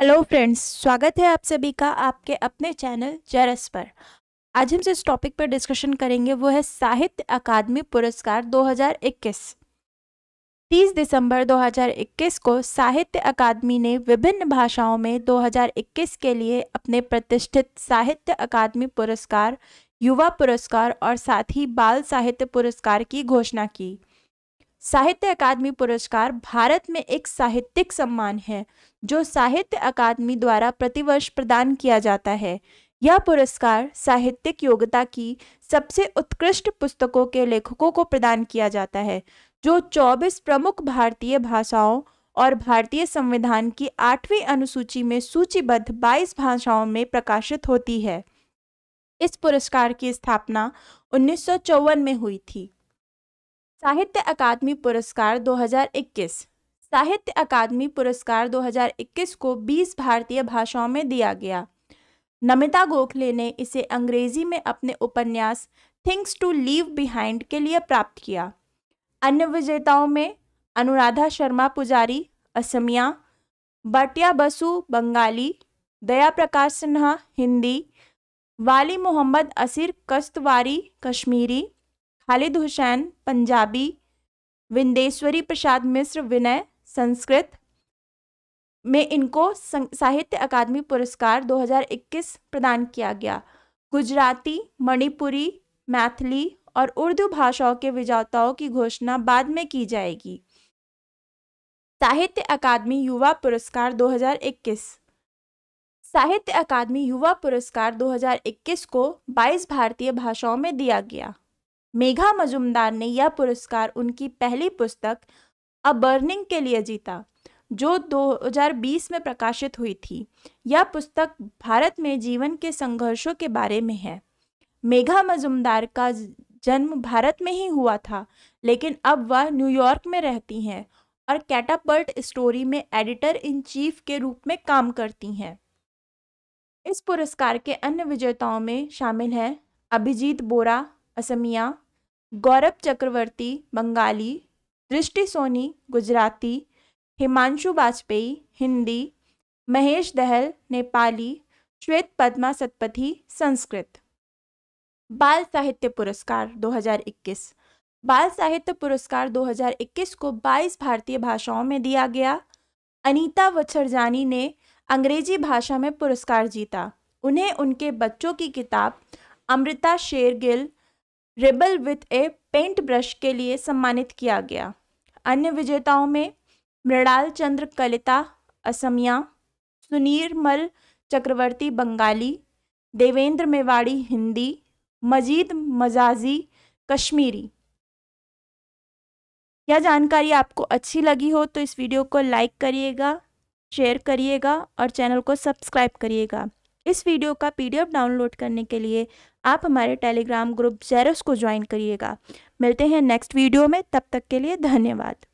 hello friends स्वागत है आप सभी का आपके अपने चैनल जरस पर आज हम जिस टॉपिक पर डिस्कशन करेंगे वो है साहित्य अकादमी पुरस्कार 2021 30 दिसंबर 2021 को साहित्य अकादमी ने विभिन्न भाषाओं में 2021 के लिए अपने प्रतिष्ठित साहित्य अकादमी पुरस्कार युवा पुरस्कार और साथ ही बाल साहित्य पुरस्कार की घोषणा की साहित्य अकादमी पुरस्कार भारत में एक साहित्यिक सम्मान है जो साहित्य अकादमी द्वारा प्रतिवर्ष प्रदान किया जाता है यह पुरस्कार साहित्यिक योग्यता की सबसे उत्कृष्ट पुस्तकों के लेखकों को प्रदान किया जाता है जो 24 प्रमुख भारतीय भाषाओं और भारतीय संविधान की आठवीं अनुसूची में सूचीबद्ध 22 भाषाओं में प्रकाशित होती है इस पुरस्कार की स्थापना उन्नीस में हुई थी साहित्य अकादमी पुरस्कार 2021 साहित्य अकादमी पुरस्कार 2021 को 20 भारतीय भाषाओं में दिया गया नमिता गोखले ने इसे अंग्रेजी में अपने उपन्यास थिंग्स टू लीव बिहाइंड के लिए प्राप्त किया अन्य विजेताओं में अनुराधा शर्मा पुजारी असमिया बटिया बसु बंगाली दया प्रकाश सिन्हा हिंदी वाली मोहम्मद असीर कस्तवारी कश्मीरी खालिद हुसैन पंजाबी विंदेश्वरी प्रसाद मिश्र विनय संस्कृत में इनको साहित्य अकादमी पुरस्कार 2021 प्रदान किया गया गुजराती मणिपुरी मैथिली और उर्दू भाषाओं के विजेताओं की घोषणा बाद में की जाएगी साहित्य अकादमी युवा पुरस्कार 2021 साहित्य अकादमी युवा पुरस्कार 2021 को 22 भारतीय भाषाओं में दिया गया मेघा मजुमदार ने यह पुरस्कार उनकी पहली पुस्तक अ बर्निंग के लिए जीता जो 2020 में प्रकाशित हुई थी यह पुस्तक भारत में जीवन के संघर्षों के बारे में है मेघा मजुमदार का जन्म भारत में ही हुआ था लेकिन अब वह न्यूयॉर्क में रहती हैं और कैटापर्ट स्टोरी में एडिटर इन चीफ के रूप में काम करती हैं इस पुरस्कार के अन्य विजेताओं में शामिल हैं अभिजीत बोरा असमिया गौरव चक्रवर्ती बंगाली दृष्टि सोनी गुजराती हिमांशु वाजपेयी हिंदी महेश दहल नेपाली श्वेत पद्मा सतपथी संस्कृत बाल साहित्य पुरस्कार 2021 बाल साहित्य पुरस्कार 2021 को 22 भारतीय भाषाओं में दिया गया अनीता वछरजानी ने अंग्रेजी भाषा में पुरस्कार जीता उन्हें उनके बच्चों की किताब Amrita Shergil rebel with a paintbrush के लिए सम्मानित किया गया अन्य विजेताओं में मृणाल चंद्र कलिता असमिया सुनीरमल चक्रवर्ती बंगाली देवेंद्र मेवाड़ी हिंदी मजीद मजाजी कश्मीरी यह जानकारी आपको अच्छी लगी हो तो इस वीडियो को लाइक करिएगा शेयर करिएगा और चैनल को सब्सक्राइब करिएगा इस वीडियो का पीडीएफ डाउनलोड करने के लिए आप हमारे टेलीग्राम ग्रुप जेरस को ज्वाइन करिएगा मिलते हैं नेक्स्ट वीडियो में तब तक के लिए धन्यवाद